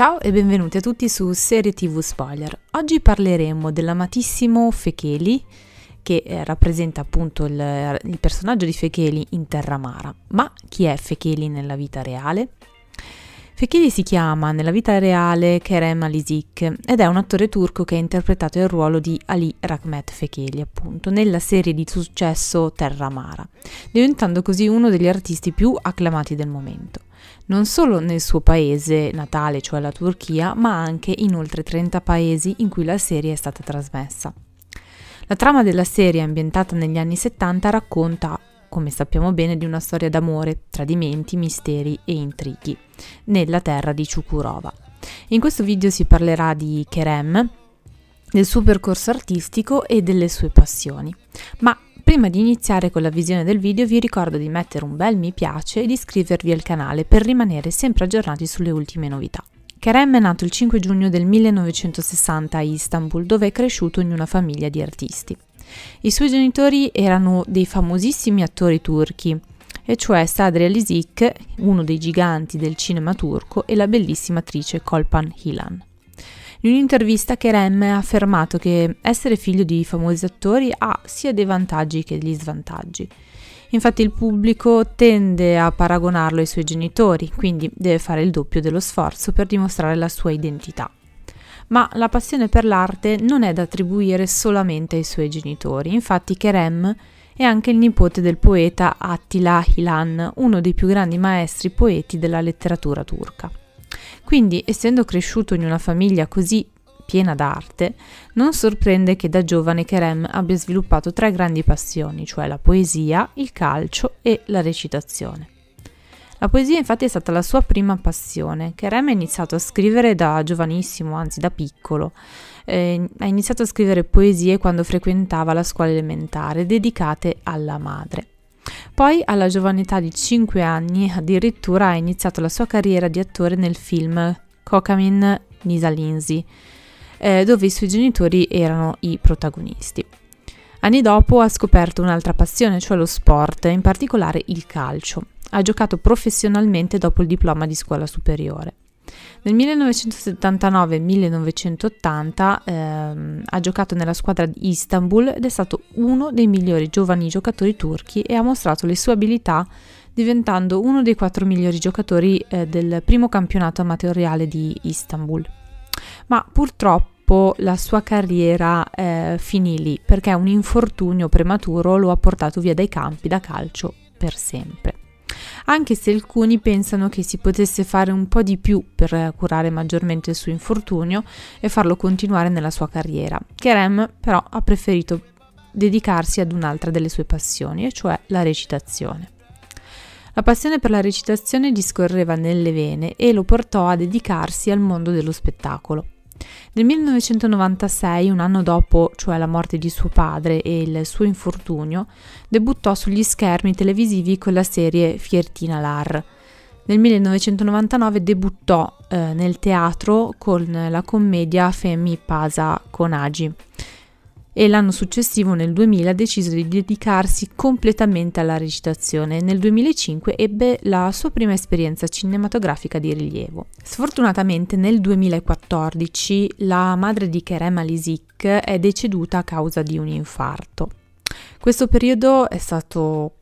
Ciao e benvenuti a tutti su Serie TV Spoiler. Oggi parleremo dell'amatissimo Fecheli, che eh, rappresenta appunto il, il personaggio di Fecheli in Terra Terramara. Ma chi è Fecheli nella vita reale? Fecheli si chiama nella vita reale Kerem Alizik ed è un attore turco che ha interpretato il ruolo di Ali Rahmet Fecheli, appunto, nella serie di successo Terra Mara, diventando così uno degli artisti più acclamati del momento non solo nel suo paese natale, cioè la Turchia, ma anche in oltre 30 paesi in cui la serie è stata trasmessa. La trama della serie, ambientata negli anni 70, racconta, come sappiamo bene, di una storia d'amore, tradimenti, misteri e intrighi nella terra di Ciukurova. In questo video si parlerà di Kerem, del suo percorso artistico e delle sue passioni. Ma Prima di iniziare con la visione del video vi ricordo di mettere un bel mi piace e di iscrivervi al canale per rimanere sempre aggiornati sulle ultime novità. Kerem è nato il 5 giugno del 1960 a Istanbul, dove è cresciuto in una famiglia di artisti. I suoi genitori erano dei famosissimi attori turchi, e cioè Sadri Alizik, uno dei giganti del cinema turco, e la bellissima attrice Kolpan Hilan in un'intervista Kerem ha affermato che essere figlio di famosi attori ha sia dei vantaggi che degli svantaggi. Infatti il pubblico tende a paragonarlo ai suoi genitori, quindi deve fare il doppio dello sforzo per dimostrare la sua identità. Ma la passione per l'arte non è da attribuire solamente ai suoi genitori, infatti Kerem è anche il nipote del poeta Attila Hilan, uno dei più grandi maestri poeti della letteratura turca. Quindi, essendo cresciuto in una famiglia così piena d'arte, non sorprende che da giovane Kerem abbia sviluppato tre grandi passioni, cioè la poesia, il calcio e la recitazione. La poesia infatti è stata la sua prima passione. Kerem ha iniziato a scrivere da giovanissimo, anzi da piccolo. Eh, ha iniziato a scrivere poesie quando frequentava la scuola elementare, dedicate alla madre. Poi, alla giovane età di 5 anni, addirittura ha iniziato la sua carriera di attore nel film Kokamin Nisalinsi, eh, dove i suoi genitori erano i protagonisti. Anni dopo ha scoperto un'altra passione, cioè lo sport, in particolare il calcio. Ha giocato professionalmente dopo il diploma di scuola superiore. Nel 1979-1980 ehm, ha giocato nella squadra di Istanbul ed è stato uno dei migliori giovani giocatori turchi e ha mostrato le sue abilità diventando uno dei quattro migliori giocatori eh, del primo campionato amatoriale di Istanbul. Ma purtroppo la sua carriera eh, finì lì perché un infortunio prematuro lo ha portato via dai campi da calcio per sempre anche se alcuni pensano che si potesse fare un po' di più per curare maggiormente il suo infortunio e farlo continuare nella sua carriera. Kerem però ha preferito dedicarsi ad un'altra delle sue passioni, e cioè la recitazione. La passione per la recitazione discorreva nelle vene e lo portò a dedicarsi al mondo dello spettacolo. Nel 1996, un anno dopo, cioè la morte di suo padre e il suo infortunio, debuttò sugli schermi televisivi con la serie Fiertina Lar. Nel 1999 debuttò eh, nel teatro con la commedia Femi Pasa con Conagi e l'anno successivo, nel 2000, decise di dedicarsi completamente alla recitazione e nel 2005 ebbe la sua prima esperienza cinematografica di rilievo. Sfortunatamente nel 2014 la madre di Kerem Alisik è deceduta a causa di un infarto. Questo periodo è stato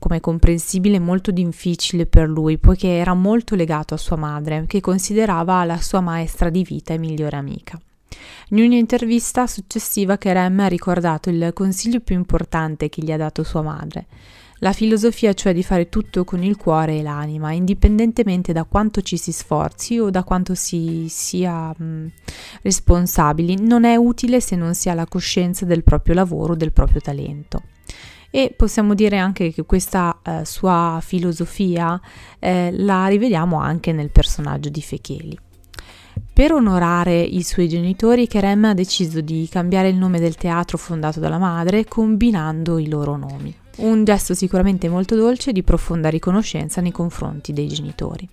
come comprensibile, molto difficile per lui, poiché era molto legato a sua madre, che considerava la sua maestra di vita e migliore amica. In un'intervista successiva Kerem ha ricordato il consiglio più importante che gli ha dato sua madre. La filosofia cioè di fare tutto con il cuore e l'anima, indipendentemente da quanto ci si sforzi o da quanto si sia mh, mm, responsabili, non è utile se non si ha la coscienza del proprio lavoro, del proprio talento. E possiamo dire anche che questa eh, sua filosofia eh, la rivediamo anche nel personaggio di Fecheli. Per onorare i suoi genitori, Kerem ha deciso di cambiare il nome del teatro fondato dalla madre combinando i loro nomi. Un gesto sicuramente molto dolce di profonda riconoscenza nei confronti dei genitori.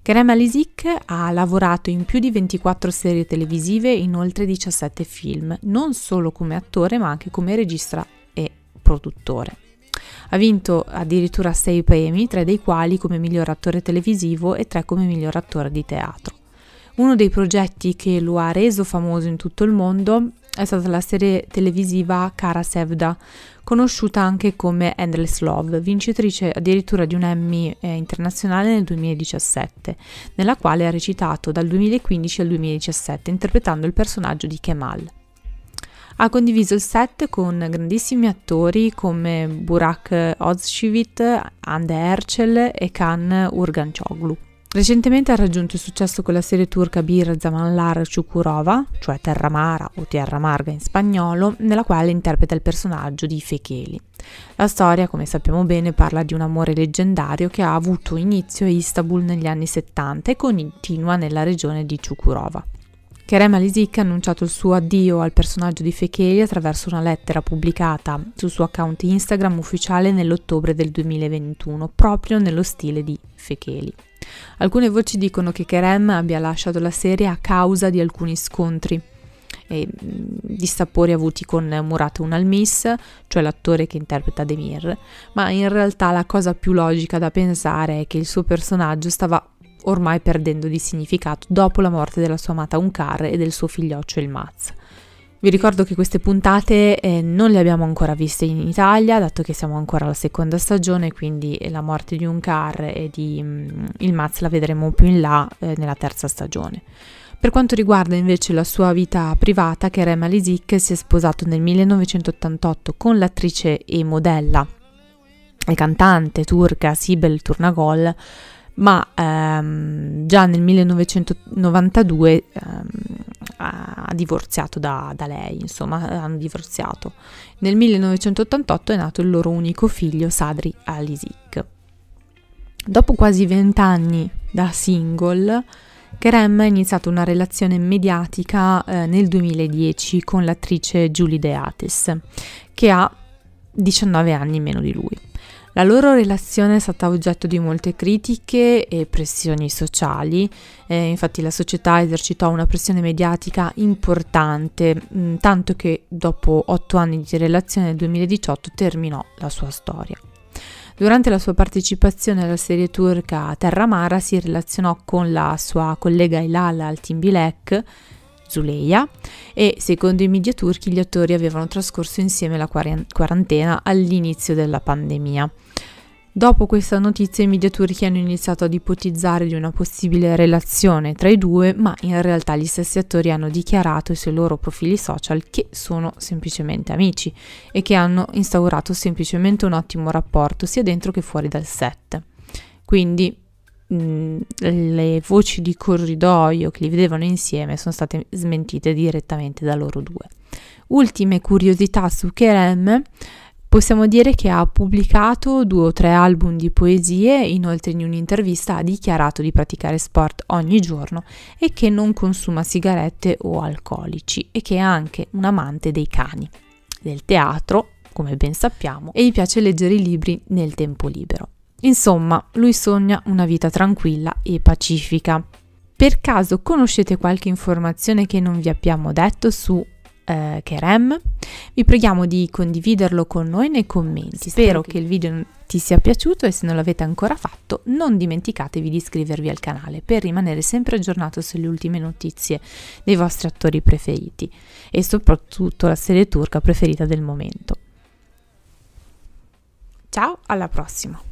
Kerem Alizik ha lavorato in più di 24 serie televisive in oltre 17 film, non solo come attore ma anche come regista e produttore. Ha vinto addirittura 6 premi, 3 dei quali come miglior attore televisivo e 3 come miglior attore di teatro. Uno dei progetti che lo ha reso famoso in tutto il mondo è stata la serie televisiva Cara Sevda, conosciuta anche come Endless Love, vincitrice addirittura di un Emmy eh, internazionale nel 2017, nella quale ha recitato dal 2015 al 2017 interpretando il personaggio di Kemal. Ha condiviso il set con grandissimi attori come Burak Ozcivit, Ande Ercel e Khan Urgancioglu. Recentemente ha raggiunto il successo con la serie turca Bir Zamanlar Çukurova, cioè Terra Mara o Tierra Marga in spagnolo, nella quale interpreta il personaggio di Fecheli. La storia, come sappiamo bene, parla di un amore leggendario che ha avuto inizio a Istanbul negli anni 70 e continua nella regione di Çukurova. Kerem Alizik ha annunciato il suo addio al personaggio di Fecheli attraverso una lettera pubblicata sul suo account Instagram ufficiale nell'ottobre del 2021, proprio nello stile di Fecheli. Alcune voci dicono che Kerem abbia lasciato la serie a causa di alcuni scontri e mm, dissapori avuti con Murat Unalmis, cioè l'attore che interpreta Demir, ma in realtà la cosa più logica da pensare è che il suo personaggio stava ormai perdendo di significato dopo la morte della sua amata Unkar e del suo figlioccio il Maz. Vi ricordo che queste puntate eh, non le abbiamo ancora viste in Italia, dato che siamo ancora alla seconda stagione, quindi la morte di un car e di mm, Il Maz la vedremo più in là eh, nella terza stagione. Per quanto riguarda invece la sua vita privata, Kerem Alizik si è sposato nel 1988 con l'attrice e modella e cantante turca Sibel Turnagol, ma ehm, già nel 1992 ehm, ha divorziato da, da lei, insomma, eh, hanno divorziato. Nel 1988 è nato il loro unico figlio, Sadri Alisik. Dopo quasi vent'anni da single, Kerem ha iniziato una relazione mediatica eh, nel 2010 con l'attrice Julie De che ha 19 anni meno di lui. La loro relazione è stata oggetto di molte critiche e pressioni sociali, eh, infatti la società esercitò una pressione mediatica importante, mh, mm, tanto che dopo otto anni di relazione nel 2018 terminò la sua storia. Durante la sua partecipazione alla serie turca Terra Mara si relazionò con la sua collega Ilala Altimbilek, Zuleya, e secondo i media turchi gli attori avevano trascorso insieme la quarantena all'inizio della pandemia. Dopo questa notizia i media turchi hanno iniziato ad ipotizzare di una possibile relazione tra i due, ma in realtà gli stessi attori hanno dichiarato sui loro profili social che sono semplicemente amici e che hanno instaurato semplicemente un ottimo rapporto sia dentro che fuori dal set. Quindi le voci di corridoio che li vedevano insieme sono state smentite direttamente da loro due. Ultime curiosità su Kerem. Possiamo dire che ha pubblicato due o tre album di poesie, inoltre in un'intervista ha dichiarato di praticare sport ogni giorno e che non consuma sigarette o alcolici e che è anche un amante dei cani, del teatro, come ben sappiamo, e gli piace leggere i libri nel tempo libero. Insomma, lui sogna una vita tranquilla e pacifica. Per caso conoscete qualche informazione che non vi abbiamo detto su eh, Kerem? Vi preghiamo di condividerlo con noi nei commenti. Spero che il video ti sia piaciuto e se non l'avete ancora fatto non dimenticatevi di iscrivervi al canale per rimanere sempre aggiornato sulle ultime notizie dei vostri attori preferiti e soprattutto la serie turca preferita del momento. Ciao, alla prossima!